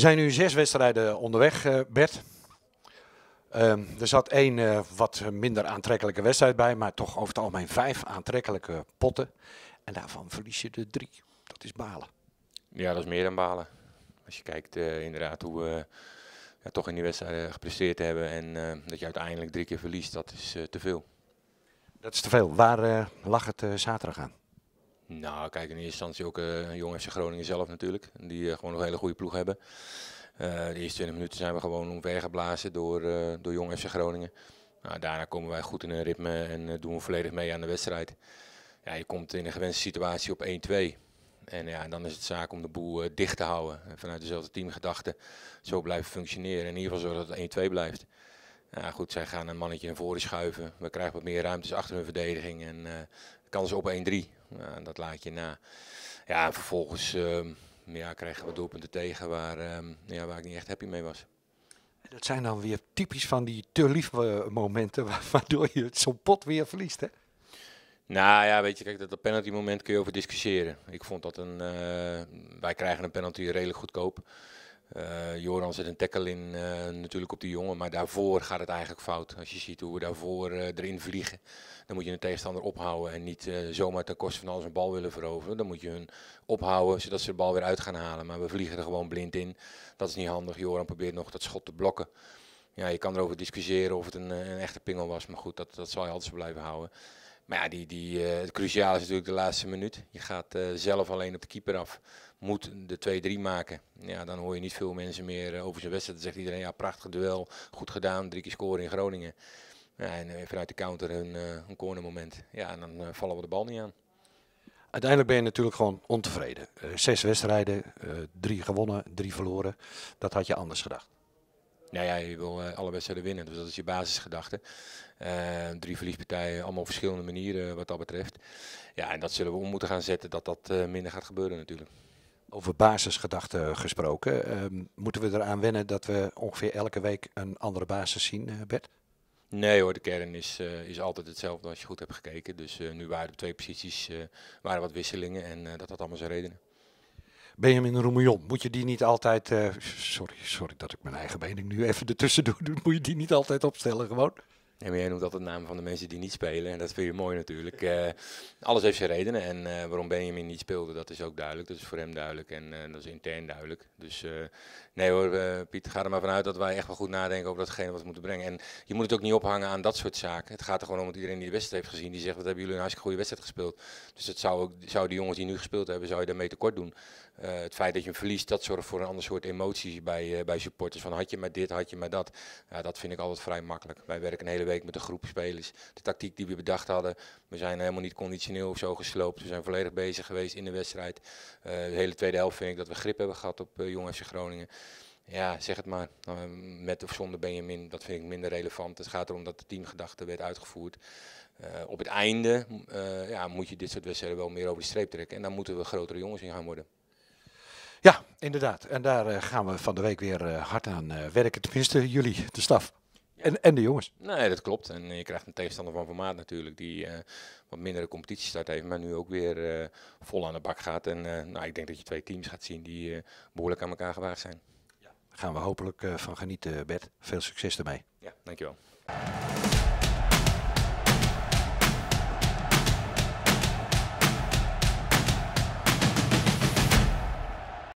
Er zijn nu zes wedstrijden onderweg, eh, Bert. Ehm, er zat één eh, wat minder aantrekkelijke wedstrijd bij, maar toch over het algemeen vijf aantrekkelijke potten. En daarvan verlies je de drie. Dat is balen. Ja, dat is meer dan balen. Als je kijkt eh, inderdaad hoe we ja, toch in die wedstrijd gepresteerd hebben en dat je uiteindelijk drie keer verliest, dat is te veel. Dat is te veel. Waar lag het zaterdag aan? Nou, kijk, in eerste instantie ook uh, jong FC Groningen zelf natuurlijk. Die eh, gewoon een hele goede ploeg hebben. Eh, de eerste 20 minuten zijn we gewoon omvergeblazen door, door jong FC Groningen. Nou, daarna komen wij goed in een ritme en doen we volledig mee aan de wedstrijd. Ja, je komt in een gewenste situatie op 1-2. En ja, dan is het zaak om de boel dicht te houden. En vanuit dezelfde teamgedachte zo blijven functioneren. En in ieder geval zodat het 1-2 blijft. Ja, goed, zij gaan een mannetje naar voren schuiven. We krijgen wat meer ruimtes achter hun verdediging. En uh, kans op 1-3. dat laat je na. Ja, en vervolgens ehm, ja, krijgen we doelpunten tegen waar, ehm, ja, waar ik niet echt happy mee was. dat zijn dan weer typisch van die te liefde eh, momenten waardoor je het zo'n pot weer verliest, hè? Nou ja, weet je, kijk, dat penalty moment kun je over discussiëren. Ik vond dat een... Eh, wij krijgen een penalty redelijk goedkoop. Uh, Joran zet een tackle in eh, natuurlijk op die jongen, maar daarvoor gaat het eigenlijk fout. Als je ziet hoe we daarvoor eh, erin vliegen, dan moet je een tegenstander ophouden en niet zomaar ten koste van alles een bal willen veroveren. Dan moet je hun ophouden zodat ze de bal weer uit gaan halen. Maar we vliegen er gewoon blind in. Dat is niet handig. Joran probeert nog dat schot te blokken. Ja, je kan erover discussiëren of het een, een echte pingel was, maar goed, dat, dat zal je altijd zo blijven houden. Maar ja, die, die, eh, het cruciaal is natuurlijk de laatste minuut. Je gaat eh, zelf alleen op de keeper af. Moet de 2-3 maken. Ja, dan hoor je niet veel mensen meer eh, over zijn wedstrijd. Dan zegt iedereen, ja, prachtig duel, goed gedaan, drie keer scoren in Groningen. Ja, en vanuit de counter een, een cornermoment. Ja, en dan vallen we de bal niet aan. Uiteindelijk ben je natuurlijk gewoon ontevreden. zes wedstrijden, drie gewonnen, drie verloren. Dat had je anders gedacht. Nou ja, je wil eh, alle wedstrijden winnen, dus dat is je basisgedachte. Eh, drie verliespartijen, allemaal op verschillende manieren wat dat betreft. Ja, en dat zullen we om moeten gaan zetten, dat dat eh, minder gaat gebeuren natuurlijk. Over basisgedachten gesproken, ehm, moeten we eraan wennen dat we ongeveer elke week een andere basis zien, Bert? Nee hoor, de kern is, is altijd hetzelfde als je goed hebt gekeken. Dus nu waren er twee posities, uh, waren wat wisselingen en dat had allemaal zijn redenen. Benjamin Roemillon, moet je die niet altijd. Uh, sorry, sorry dat ik mijn eigen mening nu even ertussen doe. Moet je die niet altijd opstellen gewoon? En jij noemt dat het namen van de mensen die niet spelen. En dat vind je mooi natuurlijk. Eh, alles heeft zijn redenen. En eh, waarom Benjamin niet speelde, dat is ook duidelijk. Dat is voor hem duidelijk en eh, dat is intern duidelijk. Dus nee hoor, Piet, ga er maar vanuit dat wij echt wel goed nadenken over datgene wat we moeten brengen. En je moet het ook niet ophangen aan dat soort zaken. Het gaat er gewoon om dat iedereen die de wedstrijd heeft gezien, die zegt, wat hebben jullie een hartstikke goede wedstrijd gespeeld. Dus dat zou, ook, zou die jongens die nu gespeeld hebben, zou je daarmee tekort doen. het feit dat je hem verliest, dat zorgt voor een ander soort emoties bij, bij supporters. Van had je maar dit, had je maar dat. Ja, dat vind ik altijd vrij makkelijk. Wij werken een hele week met een groep spelers. De tactiek die we bedacht hadden. We zijn helemaal niet conditioneel of zo gesloopt. We zijn volledig bezig geweest in de wedstrijd. Eh, de hele tweede helft vind ik dat we grip hebben gehad op uh, Jong FC Groningen. Ja, zeg het maar. Nou, met of zonder Benjamin, dat vind ik minder relevant. Het gaat erom dat de teamgedachte werd uitgevoerd. Eh, op het einde ja, moet je dit soort wedstrijden wel meer over de streep trekken. En daar moeten we grotere jongens in gaan worden. Ja, inderdaad. En daar gaan we van de week weer hard aan werken. Tenminste, jullie, de staf. En, en de jongens. Nee, dat klopt. En je krijgt een tegenstander van formaat natuurlijk, die eh, wat mindere start heeft, maar nu ook weer eh, vol aan de bak gaat. En eh, nou, ik denk dat je twee teams gaat zien die behoorlijk aan elkaar gewaagd zijn. Ja. Daar gaan we hopelijk van genieten, bed. Veel succes ermee. Ja, dankjewel.